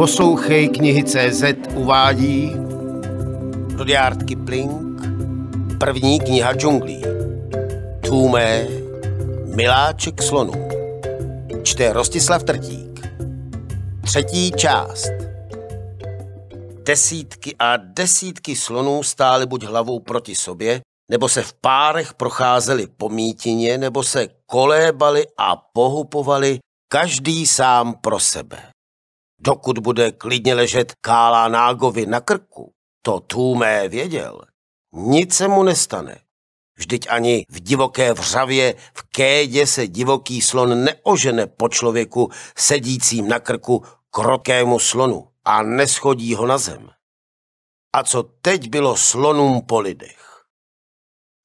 Poslouchej knihy CZ uvádí Rudyard Kipling První kniha džunglí Tůmé Miláček slonů Čte Rostislav Trtík Třetí část Desítky a desítky slonů stály buď hlavou proti sobě, nebo se v párech procházeli po mítině, nebo se kolébali a pohupovali, každý sám pro sebe. Dokud bude klidně ležet Kála Nágovi na krku, to Tůmé věděl, nic se mu nestane. Vždyť ani v divoké vřavě v kédě se divoký slon neožene po člověku sedícím na krku krokému slonu a neschodí ho na zem. A co teď bylo slonům po lidech?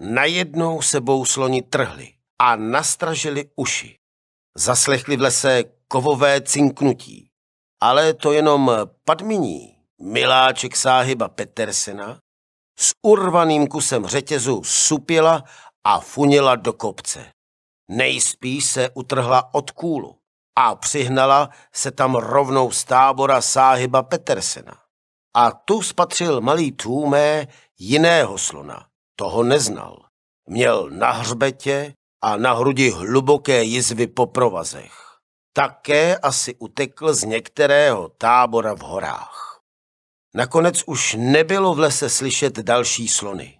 Najednou sebou sloni trhli a nastražili uši. Zaslechli v lese kovové cinknutí ale to jenom Padminí, miláček sáhyba Petersena, s urvaným kusem řetězu supila a funila do kopce. Nejspíš se utrhla od kůlu a přihnala se tam rovnou z tábora sáhyba Petersena. A tu spatřil malý tůmé jiného slona. Toho neznal. Měl na hřbetě a na hrudi hluboké jizvy po provazech také asi utekl z některého tábora v horách. Nakonec už nebylo v lese slyšet další slony.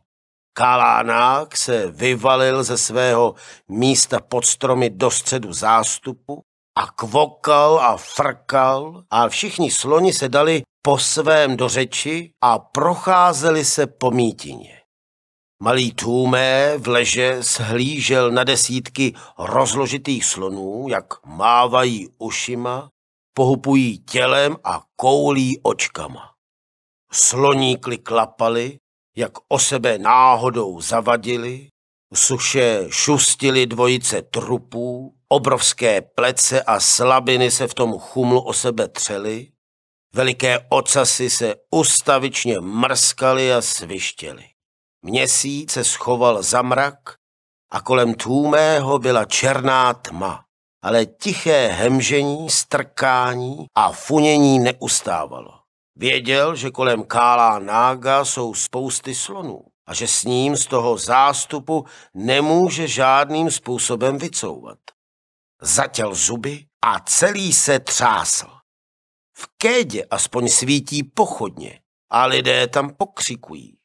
Kalánák se vyvalil ze svého místa pod stromy do středu zástupu a kvokal a frkal a všichni sloni se dali po svém do řeči a procházeli se po mítině. Malý tůme v leže shlížel na desítky rozložitých slonů, jak mávají ušima, pohupují tělem a koulí očkama. Sloníkly klapali, jak o sebe náhodou zavadili, suše šustili dvojice trupů, obrovské plece a slabiny se v tom chumlu o sebe třeli, veliké ocasy se ustavičně mrskaly a svištěly. Měsíc se schoval za mrak a kolem tůmého byla černá tma, ale tiché hemžení, strkání a funění neustávalo. Věděl, že kolem kála Nága jsou spousty slonů a že s ním z toho zástupu nemůže žádným způsobem vycouvat. Zatěl zuby a celý se třásl. V Kédě aspoň svítí pochodně a lidé tam pokřikují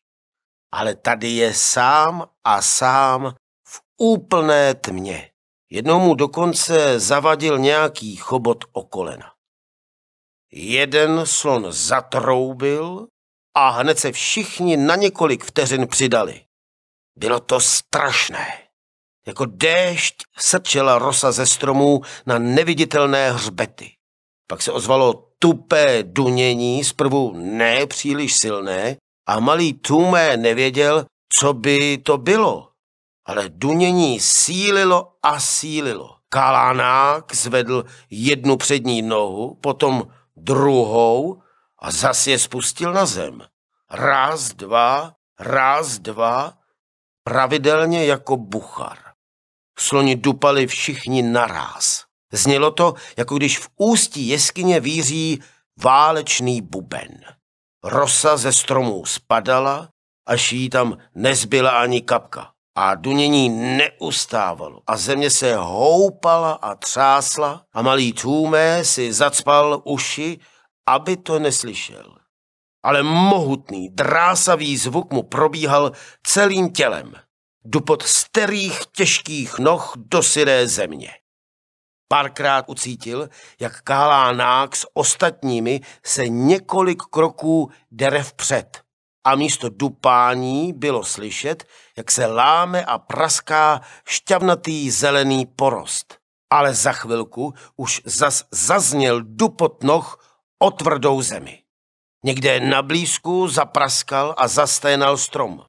ale tady je sám a sám v úplné tmě. Jednou mu dokonce zavadil nějaký chobot o kolena. Jeden slon zatroubil a hned se všichni na několik vteřin přidali. Bylo to strašné. Jako déšť srčela rosa ze stromů na neviditelné hřbety. Pak se ozvalo tupé dunění, zprvu nepříliš silné, a malý Tume nevěděl, co by to bylo. Ale dunění sílilo a sílilo. Kalánák zvedl jednu přední nohu, potom druhou a zas je spustil na zem. Raz dva, raz dva, pravidelně jako buchar. Sloni dupali všichni naraz. Znělo to, jako když v ústí jeskyně víří válečný buben. Rosa ze stromů spadala, až jí tam nezbyla ani kapka. A dunění neustávalo a země se houpala a třásla a malý Tůmé si zacpal uši, aby to neslyšel. Ale mohutný, drásavý zvuk mu probíhal celým tělem, dupot starých těžkých noh do syré země. Párkrát ucítil, jak Nák s ostatními se několik kroků dere vpřed a místo dupání bylo slyšet, jak se láme a praská šťavnatý zelený porost. Ale za chvilku už zas zazněl dupot noh o tvrdou zemi. Někde na blízku zapraskal a zasténal strom.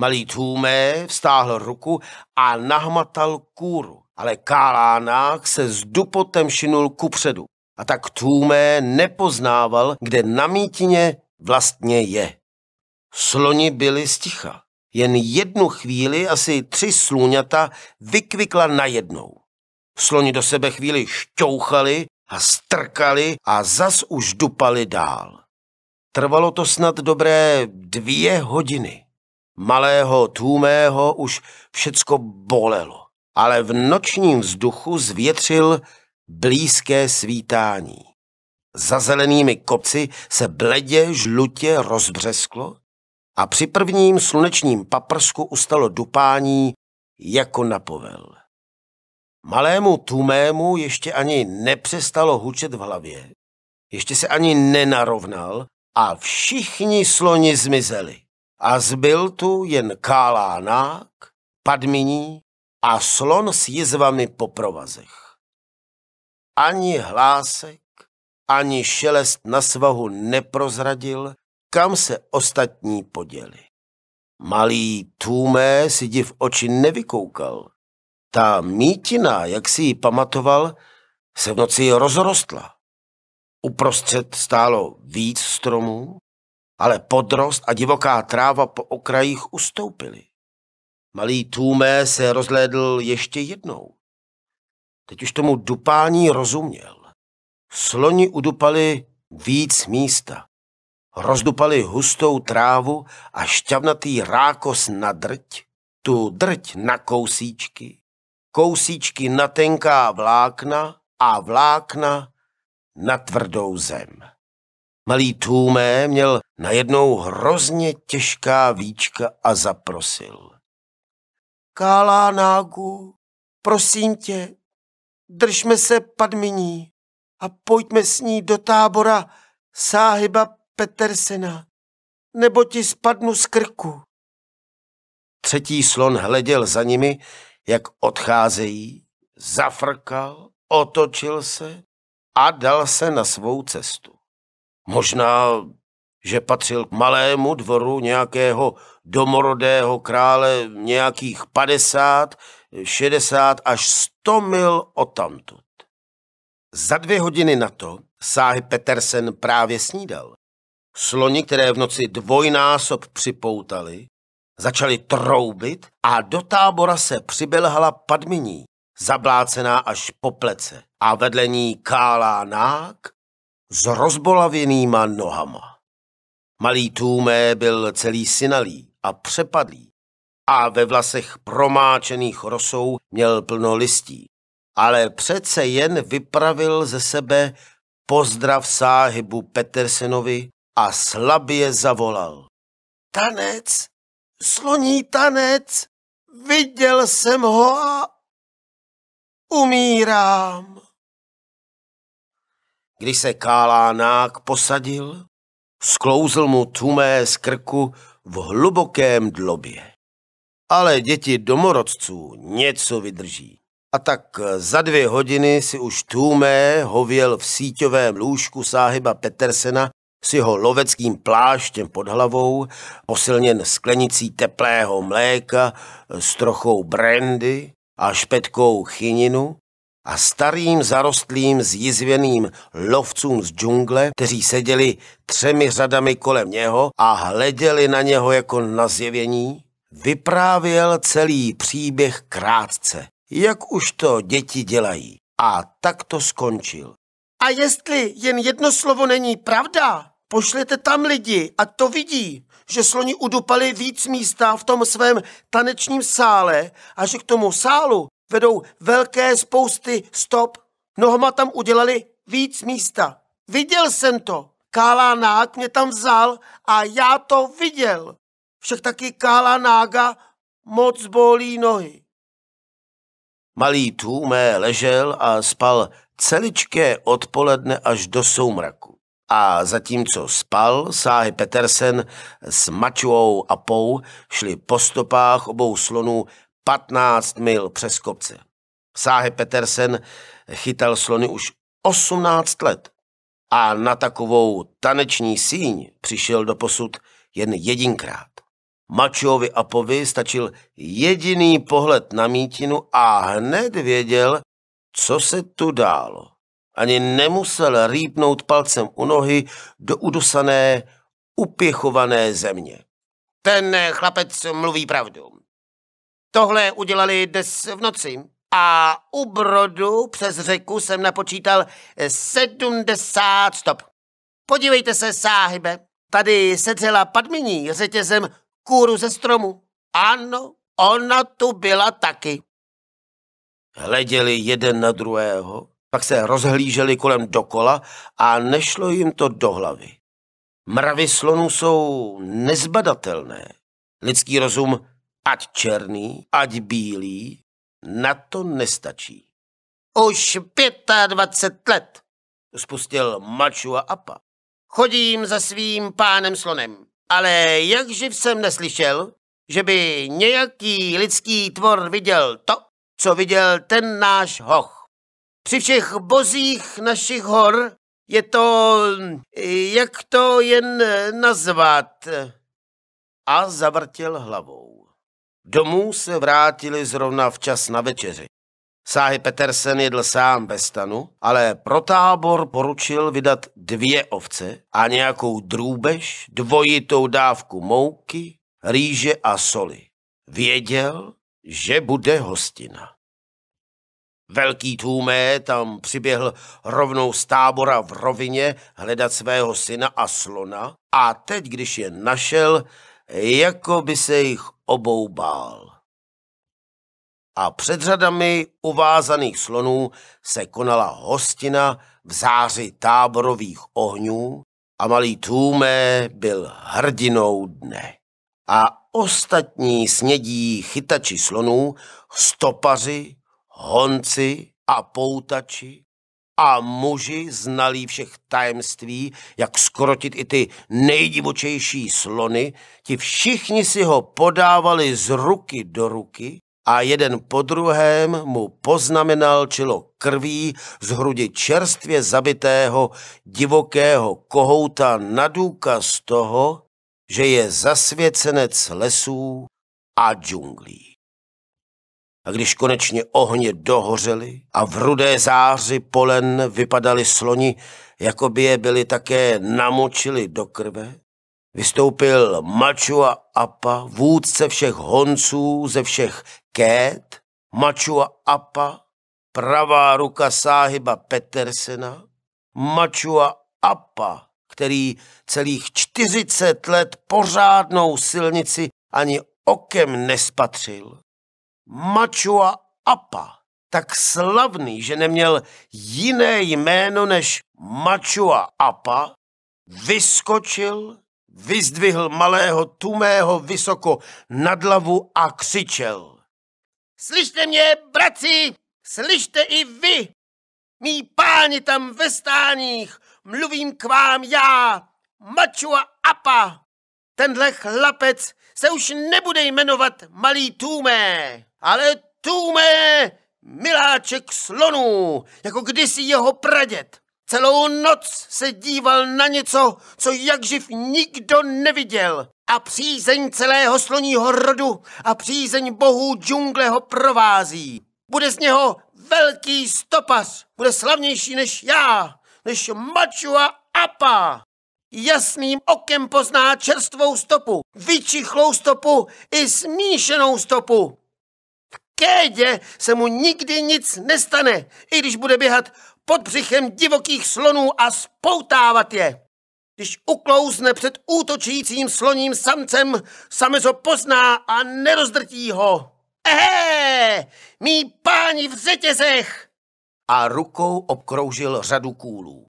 Malý Tůmé vstáhl ruku a nahmatal kůru, ale Kálánák se s dupotem šinul kupředu. A tak Tůmé nepoznával, kde na mítině vlastně je. Sloni byli sticha. Jen jednu chvíli asi tři slůňata vykvikla najednou. Sloni do sebe chvíli šťouchali a strkali a zas už dupali dál. Trvalo to snad dobré dvě hodiny malého tůmého už všecko bolelo, ale v nočním vzduchu zvětřil blízké svítání. Za zelenými kopci se bledě žlutě rozbřesklo a při prvním slunečním paprsku ustalo dupání jako na povel. Malému tumému ještě ani nepřestalo hučet v hlavě, ještě se ani nenarovnal a všichni sloni zmizeli a zbyl tu jen kálánák, padmíní a slon s jizvami po provazech. Ani hlásek, ani šelest na svahu neprozradil, kam se ostatní poděli. Malý Tůmé si div oči nevykoukal. Ta mítina, jak si ji pamatoval, se v noci rozrostla. Uprostřed stálo víc stromů, ale podrost a divoká tráva po okrajích ustoupily. Malý Tůmé se rozhlédl ještě jednou. Teď už tomu dupání rozuměl. Sloni udupali víc místa. Rozdupali hustou trávu a šťavnatý rákos na drť, tu drť na kousíčky, kousíčky na tenká vlákna a vlákna na tvrdou zem. Malý Tůmé měl najednou hrozně těžká víčka a zaprosil. Kálá nágu, prosím tě, držme se padminí a pojďme s ní do tábora sáhyba Petersena, nebo ti spadnu z krku. Třetí slon hleděl za nimi, jak odcházejí, zafrkal, otočil se a dal se na svou cestu. Možná, že patřil k malému dvoru nějakého domorodého krále nějakých 50, 60 až 100 mil odtamtud. Za dvě hodiny na to Sáhy Petersen právě snídal. Sloni, které v noci dvojnásob připoutali, začali troubit a do tábora se přibelhala padminí, zablácená až po plece a vedle ní kálá nák s rozbolavěnýma nohama. Malý Tůmé byl celý synalý a přepadlý a ve vlasech promáčených rosou měl plno listí, ale přece jen vypravil ze sebe pozdrav sáhybu Petersenovi a slabě zavolal. Tanec, sloní tanec, viděl jsem ho a umírám. Když se kálánák posadil, sklouzl mu tumé z krku v hlubokém dlobě. Ale děti domorodců něco vydrží. A tak za dvě hodiny si už Tůmé hověl v síťovém lůžku sáhyba Petersena s jeho loveckým pláštěm pod hlavou, posilněn sklenicí teplého mléka s trochou brandy a špetkou chyninu a starým zarostlým zjizvěným lovcům z džungle, kteří seděli třemi řadami kolem něho a hleděli na něho jako na zjevení, vyprávěl celý příběh krátce, jak už to děti dělají. A tak to skončil. A jestli jen jedno slovo není pravda, pošlete tam lidi a to vidí, že sloni udupali víc místa v tom svém tanečním sále a že k tomu sálu vedou velké spousty stop. Nohama tam udělali víc místa. Viděl jsem to. Kála Nák mě tam vzal a já to viděl. Však taky Kála Nága moc bolí nohy. Malý Tůmé ležel a spal celičké odpoledne až do soumraku. A zatímco spal, Sáhy Petersen s Mačuou a Pou šli po stopách obou slonů 15 mil přes kopce. Sáhe Petersen chytal slony už 18 let a na takovou taneční síň přišel do posud jen jedinkrát. Mačovi a Povi stačil jediný pohled na mítinu a hned věděl, co se tu dálo. Ani nemusel rýpnout palcem u nohy do udusané, upěchované země. Ten chlapec mluví pravdu. Tohle udělali dnes v noci. A u brodu přes řeku jsem napočítal 70 stop. Podívejte se, sáhybe, tady sedřela padmení řetězem kůru ze stromu. Ano, ona tu byla taky. Hleděli jeden na druhého, pak se rozhlíželi kolem dokola a nešlo jim to do hlavy. Mravy slonů jsou nezbadatelné. Lidský rozum ať černý, ať bílý, na to nestačí. Už 25 let, spustil Mačua Apa. Chodím za svým pánem slonem, ale jakživ jsem neslyšel, že by nějaký lidský tvor viděl to, co viděl ten náš hoch. Při všech bozích našich hor je to, jak to jen nazvat. A zavrtěl hlavou. Domů se vrátili zrovna včas na večeři. Sáhy Petersen jedl sám bez stanu, ale pro tábor poručil vydat dvě ovce a nějakou drůbež, dvojitou dávku mouky, rýže a soli. Věděl, že bude hostina. Velký tůmé tam přiběhl rovnou z tábora v rovině hledat svého syna a slona a teď, když je našel, jako by se jich bál. A před řadami uvázaných slonů se konala hostina v záři táborových ohňů a malý Tůmé byl hrdinou dne. A ostatní snědí chytači slonů, stopaři, honci a poutači a muži znalí všech tajemství, jak skrotit i ty nejdivočejší slony, ti všichni si ho podávali z ruky do ruky a jeden po druhém mu poznamenal čelo krví z hrudi čerstvě zabitého divokého kohouta na důkaz toho, že je zasvěcenec lesů a džunglí a když konečně ohně dohořely a v rudé záři polen vypadali sloni, jako by je byli také namočili do krve, vystoupil Mačua Apa, vůdce všech honců ze všech két, Mačua Apa, pravá ruka sáhyba Petersena, Mačua Apa, který celých 40 let pořádnou silnici ani okem nespatřil, Machua Apa, tak slavný, že neměl jiné jméno než Machua Apa, vyskočil, vyzdvihl malého tumého vysoko nad hlavu a křičel. Slyšte mě, bratři, slyšte i vy. mý páni tam ve stáních, mluvím k vám já, Machua Apa. Tenhle chlapec se už nebude jmenovat Malý Tůmé ale tůme miláček slonů, jako kdysi jeho pradět. Celou noc se díval na něco, co jakživ nikdo neviděl. A přízeň celého sloního rodu a přízeň bohů džungle ho provází. Bude z něho velký stopas, bude slavnější než já, než a Apa. Jasným okem pozná čerstvou stopu, vyčichlou stopu i smíšenou stopu. Kédě se mu nikdy nic nestane, i když bude běhat pod břichem divokých slonů a spoutávat je. Když uklouzne před útočícím sloním samcem, samec ho pozná a nerozdrtí ho. Ehe, mý páni v řetězech! A rukou obkroužil řadu kůlů.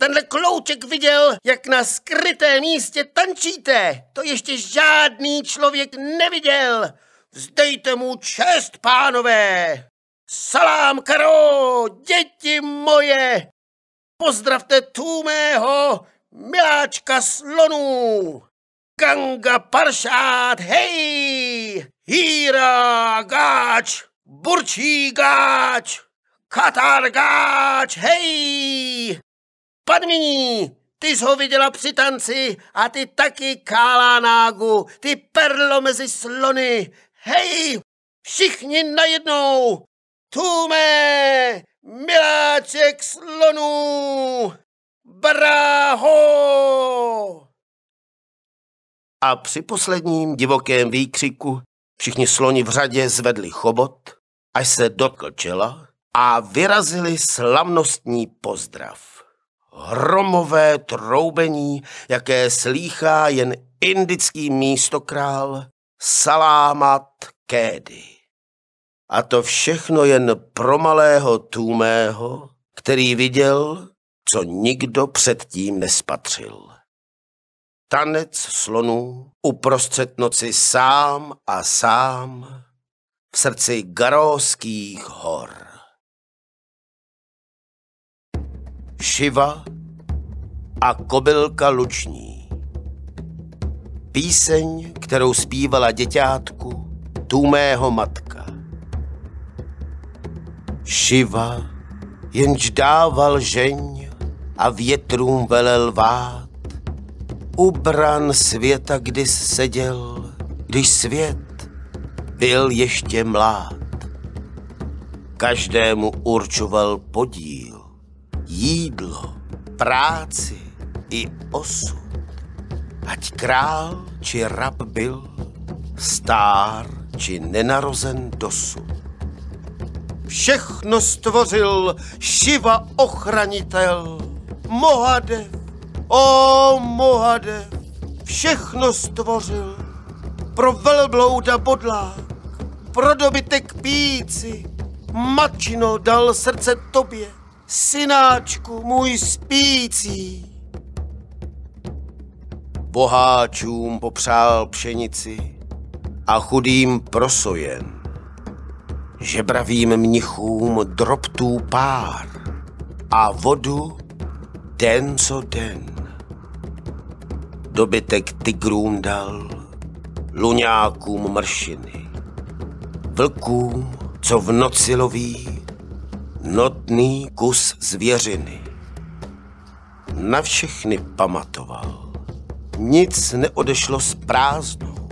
Tenhle klouček viděl, jak na skrytém místě tančíte. To ještě žádný člověk neviděl. Zdejte mu čest, pánové! Salám, Karo, děti moje! Pozdravte tu mého miláčka slonů! Ganga Paršát, hej! Hýra gáč, burčí gáč, katar gáč, hej! Padmíní, ty jsi ho viděla při tanci a ty taky nágu, ty perlo mezi slony, Hej, všichni najednou! Tume, miláček slonů! Braho! A při posledním divokém výkřiku všichni sloni v řadě zvedli chobot, až se dotkl čela a vyrazili slavnostní pozdrav. Hromové troubení, jaké slýchá jen indický místokrál, salámat kédy. A to všechno jen pro malého tůmého, který viděl, co nikdo předtím nespatřil. Tanec slonů uprostřed noci sám a sám v srdci garóských hor. Šiva a kobylka luční. Píseň, kterou zpívala děťátku, tu mého matka. Šiva, jenž dával žeň a větrům velel vát, ubran světa, kdy seděl, když svět byl ještě mlád. Každému určoval podíl, jídlo, práci i osud. Ať král či rab byl, stár či nenarozen dosud. Všechno stvořil Šiva ochranitel, Mohadev, o Mohadev, všechno stvořil pro velblouda bodlák, pro dobytek píci, mačino dal srdce tobě, synáčku můj spící boháčům popřál pšenici a chudým prosojen, žebravým mnichům drobtů pár a vodu den co den. Dobytek tigrům dal, luňákům mršiny, vlkům, co v noci loví, notný kus zvěřiny. Na všechny pamatoval nic neodešlo z prázdnou.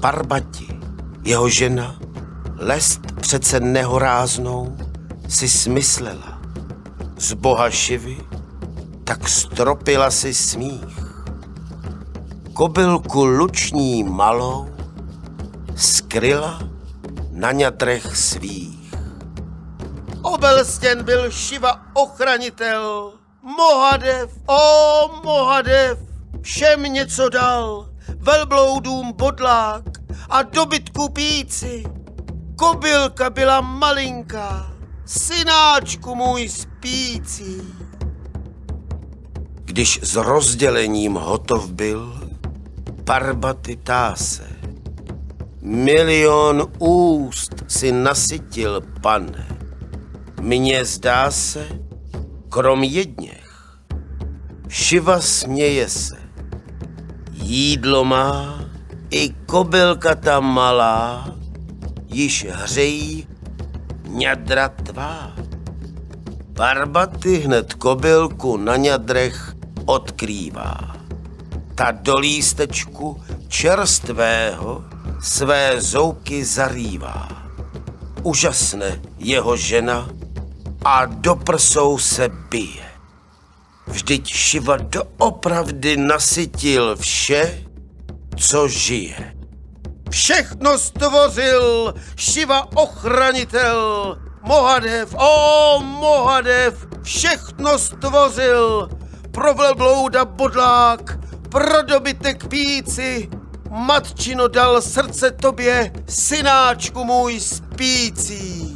Parbati, jeho žena, lest přece nehoráznou, si smyslela. Z boha šivy tak stropila si smích. Kobylku luční malou skryla na ňatrech svých. Obelstěn byl Šiva ochranitel, Mohadev, o Mohadev, všem něco dal, velbloudům bodlák a dobytku píci. Kobylka byla malinká, synáčku můj spící. Když s rozdělením hotov byl, Parbaty táse. Milion úst si nasytil, pane. Mně zdá se, krom jedněch. Šiva směje se. Jídlo má, i kobylka ta malá, již hřejí ňadra tvá. Barbaty hned kobylku na ňadrech odkrývá. Ta do lístečku čerstvého své zouky zarývá. Úžasné jeho žena a do prsou se bije. Vždyť Šiva doopravdy nasytil vše, co žije. Všechno stvořil Šiva ochranitel, Mohadev, o Mohadev, všechno stvořil. Pro velblouda bodlák, pro dobytek píci, matčino dal srdce tobě, synáčku můj spící.